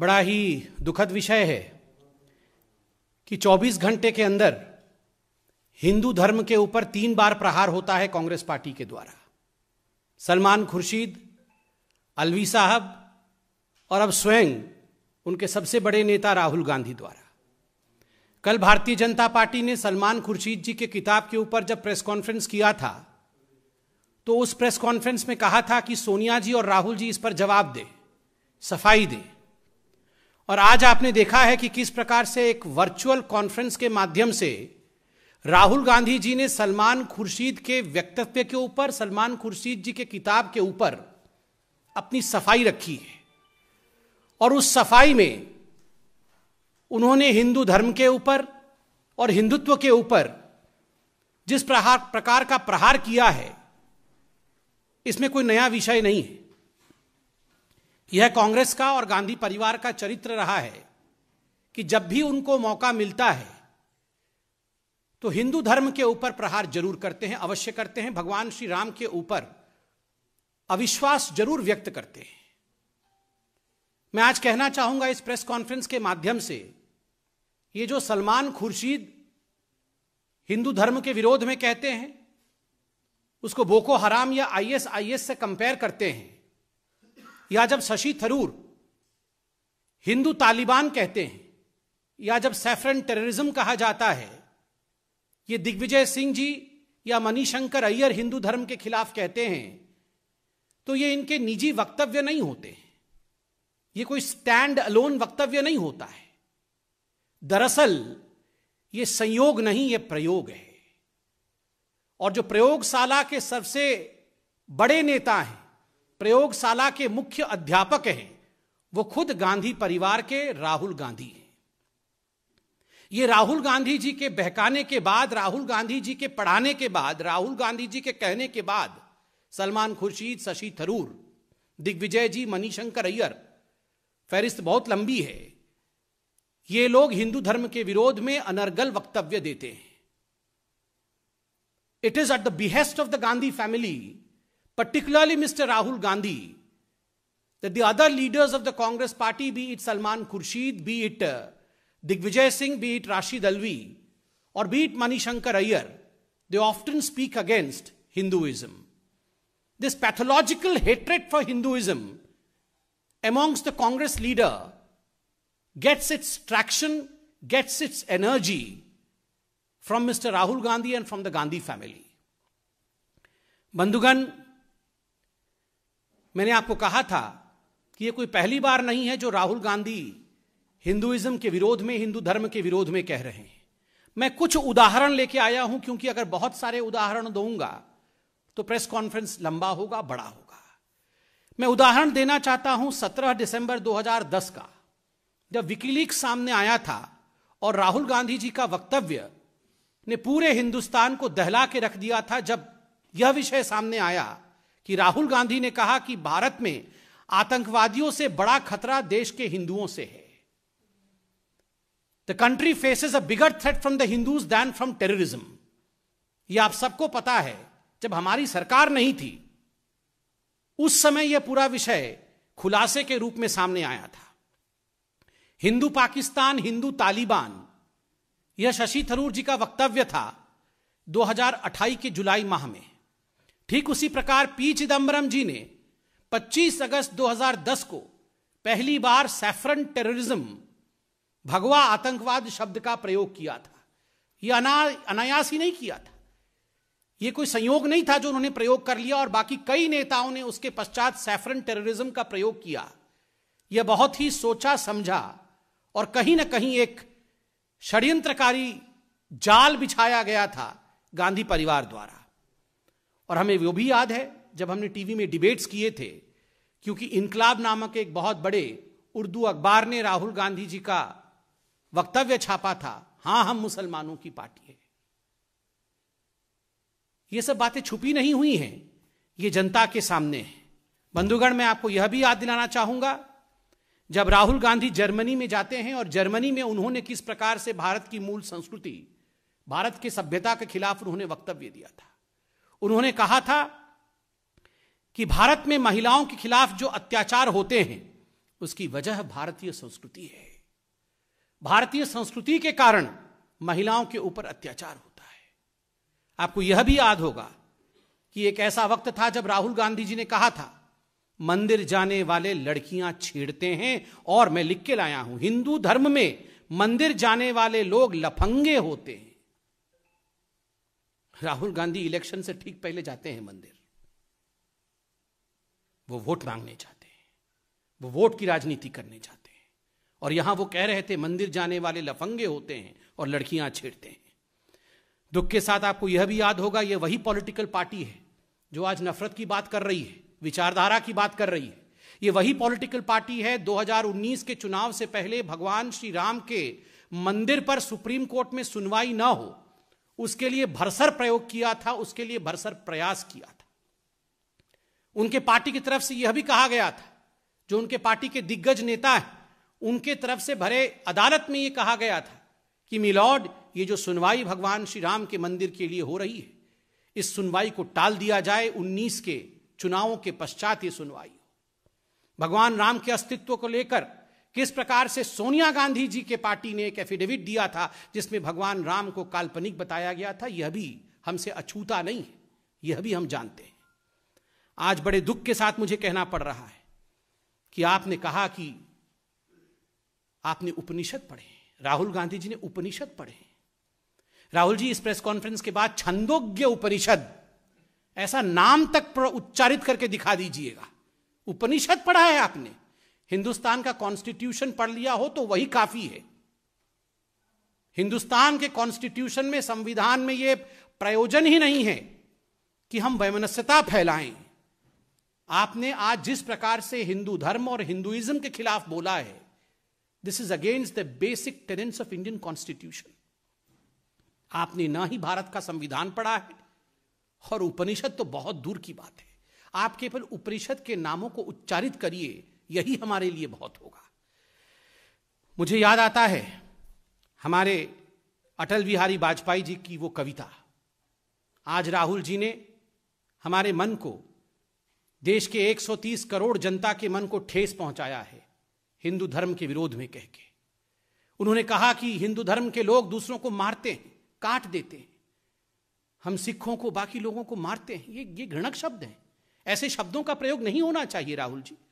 बड़ा ही दुखद विषय है कि 24 घंटे के अंदर हिंदू धर्म के ऊपर तीन बार प्रहार होता है कांग्रेस पार्टी के द्वारा सलमान खुर्शीद अलवी साहब और अब स्वयं उनके सबसे बड़े नेता राहुल गांधी द्वारा कल भारतीय जनता पार्टी ने सलमान खुर्शीद जी के किताब के ऊपर जब प्रेस कॉन्फ्रेंस किया था तो उस प्रेस कॉन्फ्रेंस में कहा था कि सोनिया जी और राहुल जी इस पर जवाब दें सफाई दें और आज आपने देखा है कि किस प्रकार से एक वर्चुअल कॉन्फ्रेंस के माध्यम से राहुल गांधी जी ने सलमान खुर्शीद के व्यक्तित्व के ऊपर सलमान खुर्शीद जी के किताब के ऊपर अपनी सफाई रखी है और उस सफाई में उन्होंने हिंदू धर्म के ऊपर और हिंदुत्व के ऊपर जिस प्रहार प्रकार का प्रहार किया है इसमें कोई नया विषय नहीं है यह कांग्रेस का और गांधी परिवार का चरित्र रहा है कि जब भी उनको मौका मिलता है तो हिंदू धर्म के ऊपर प्रहार जरूर करते हैं अवश्य करते हैं भगवान श्री राम के ऊपर अविश्वास जरूर व्यक्त करते हैं मैं आज कहना चाहूंगा इस प्रेस कॉन्फ्रेंस के माध्यम से ये जो सलमान खुर्शीद हिंदू धर्म के विरोध में कहते हैं उसको बोको हराम या आईएसआईएस से कंपेयर करते हैं या जब शशि थरूर हिंदू तालिबान कहते हैं या जब सैफरन टेररिज्म कहा जाता है ये दिग्विजय सिंह जी या शंकर अय्यर हिंदू धर्म के खिलाफ कहते हैं तो ये इनके निजी वक्तव्य नहीं होते हैं ये कोई स्टैंड अलोन वक्तव्य नहीं होता है दरअसल ये संयोग नहीं ये प्रयोग है और जो प्रयोगशाला के सबसे बड़े नेता हैं प्रयोगशाला के मुख्य अध्यापक हैं वो खुद गांधी परिवार के राहुल गांधी हैं ये राहुल गांधी जी के बहकाने के बाद राहुल गांधी जी के पढ़ाने के बाद राहुल गांधी जी के कहने के बाद सलमान खुर्शीद शशि थरूर दिग्विजय जी मणिशंकर अय्यर फहरिस्त बहुत लंबी है ये लोग हिंदू धर्म के विरोध में अनर्गल वक्तव्य देते हैं it is at the behest of the Gandhi family particularly Mr. Rahul Gandhi, that the other leaders of the Congress party, be it Salman Khurshid, be it uh, Digvijay Singh, be it Rashid Alvi, or be it Manishankar Ayer, they often speak against Hinduism. This pathological hatred for Hinduism amongst the Congress leader gets its traction, gets its energy from Mr. Rahul Gandhi and from the Gandhi family. Bandugan. मैंने आपको कहा था कि यह कोई पहली बार नहीं है जो राहुल गांधी हिंदुइज्म के विरोध में हिंदू धर्म के विरोध में कह रहे हैं मैं कुछ उदाहरण लेके आया हूं क्योंकि अगर बहुत सारे उदाहरण दूंगा तो प्रेस कॉन्फ्रेंस लंबा होगा बड़ा होगा मैं उदाहरण देना चाहता हूं 17 दिसंबर 2010 का जब विकीलीक सामने आया था और राहुल गांधी जी का वक्तव्य ने पूरे हिंदुस्तान को दहला के रख दिया था जब यह विषय सामने आया कि राहुल गांधी ने कहा कि भारत में आतंकवादियों से बड़ा खतरा देश के हिंदुओं से है the country faces a bigger threat from the Hindus than from terrorism यह आप सबको पता है जब हमारी सरकार नहीं थी उस समय यह पूरा विषय खुलासे के रूप में सामने आया था हिंदू पाकिस्तान हिंदू तालिबान यह शशि थरूर जी का वक्तव्य था 2028 के जुलाई माह में ठीक उसी प्रकार पी चिदम्बरम जी ने 25 अगस्त 2010 को पहली बार सैफरन टेररिज्म भगवा आतंकवाद शब्द का प्रयोग किया था यह अना अनायास ही नहीं किया था यह कोई संयोग नहीं था जो उन्होंने प्रयोग कर लिया और बाकी कई नेताओं ने उसके पश्चात सैफरन टेररिज्म का प्रयोग किया यह बहुत ही सोचा समझा और कहीं ना कहीं एक षड्यंत्रकारी जाल बिछाया गया था गांधी परिवार द्वारा और हमें वो भी याद है जब हमने टीवी में डिबेट्स किए थे क्योंकि इनकलाब नामक एक बहुत बड़े उर्दू अखबार ने राहुल गांधी जी का वक्तव्य छापा था हां हम मुसलमानों की पार्टी है ये सब बातें छुपी नहीं हुई हैं ये जनता के सामने है बंधुगण मैं आपको यह भी याद दिलाना चाहूंगा जब राहुल गांधी जर्मनी में जाते हैं और जर्मनी में उन्होंने किस प्रकार से भारत की मूल संस्कृति भारत की सभ्यता के खिलाफ उन्होंने वक्तव्य दिया था उन्होंने कहा था कि भारत में महिलाओं के खिलाफ जो अत्याचार होते हैं उसकी वजह भारतीय संस्कृति है भारतीय संस्कृति के कारण महिलाओं के ऊपर अत्याचार होता है आपको यह भी याद होगा कि एक ऐसा वक्त था जब राहुल गांधी जी ने कहा था मंदिर जाने वाले लड़कियां छेड़ते हैं और मैं लिख के लाया हूं हिंदू धर्म में मंदिर जाने वाले लोग लफंगे होते हैं राहुल गांधी इलेक्शन से ठीक पहले जाते हैं मंदिर वो वोट मांगने जाते हैं वो वोट की राजनीति करने जाते हैं और यहां वो कह रहे थे मंदिर जाने वाले लफंगे होते हैं और लड़कियां छेड़ते हैं दुख के साथ आपको यह भी याद होगा यह वही पॉलिटिकल पार्टी है जो आज नफरत की बात कर रही है विचारधारा की बात कर रही है ये वही पॉलिटिकल पार्टी है 2019 के चुनाव से पहले भगवान श्री राम के मंदिर पर सुप्रीम कोर्ट में सुनवाई ना हो उसके लिए भरसर प्रयोग किया था उसके लिए भरसर प्रयास किया था उनके पार्टी की तरफ से यह भी कहा गया था जो उनके पार्टी के दिग्गज नेता हैं उनके तरफ से भरे अदालत में यह कहा गया था कि मिलॉर्ड ये जो सुनवाई भगवान श्री राम के मंदिर के लिए हो रही है इस सुनवाई को टाल दिया जाए 19 के चुनावों के पश्चात ये सुनवाई हो भगवान राम के अस्तित्व को लेकर किस प्रकार से सोनिया गांधी जी के पार्टी ने एक एफिडेविट दिया था जिसमें भगवान राम को काल्पनिक बताया गया था यह भी हमसे अछूता नहीं है यह भी हम जानते हैं आज बड़े दुख के साथ मुझे कहना पड़ रहा है कि आपने कहा कि आपने उपनिषद पढ़े राहुल गांधी जी ने उपनिषद पढ़े राहुल जी इस प्रेस कॉन्फ्रेंस के बाद छंदोग्य उपनिषद ऐसा नाम तक उच्चारित करके दिखा दीजिएगा उपनिषद पढ़ा है आपने हिंदुस्तान का कॉन्स्टिट्यूशन पढ़ लिया हो तो वही काफी है हिंदुस्तान के कॉन्स्टिट्यूशन में संविधान में यह प्रयोजन ही नहीं है कि हम वैमनस्यता फैलाएं आपने आज जिस प्रकार से हिंदू धर्म और हिंदुइज्म के खिलाफ बोला है this is against the basic tenets of Indian constitution आपने ना ही भारत का संविधान पढ़ा है और उपनिषद तो बहुत दूर की बात है आप केवल उपनिषद के नामों को उच्चारित करिए यही हमारे लिए बहुत होगा मुझे याद आता है हमारे अटल बिहारी वाजपेयी जी की वो कविता आज राहुल जी ने हमारे मन को देश के 130 करोड़ जनता के मन को ठेस पहुंचाया है हिंदू धर्म के विरोध में कह के उन्होंने कहा कि हिंदू धर्म के लोग दूसरों को मारते हैं काट देते हैं हम सिखों को बाकी लोगों को मारते हैं ये ये घृणक शब्द हैं ऐसे शब्दों का प्रयोग नहीं होना चाहिए राहुल जी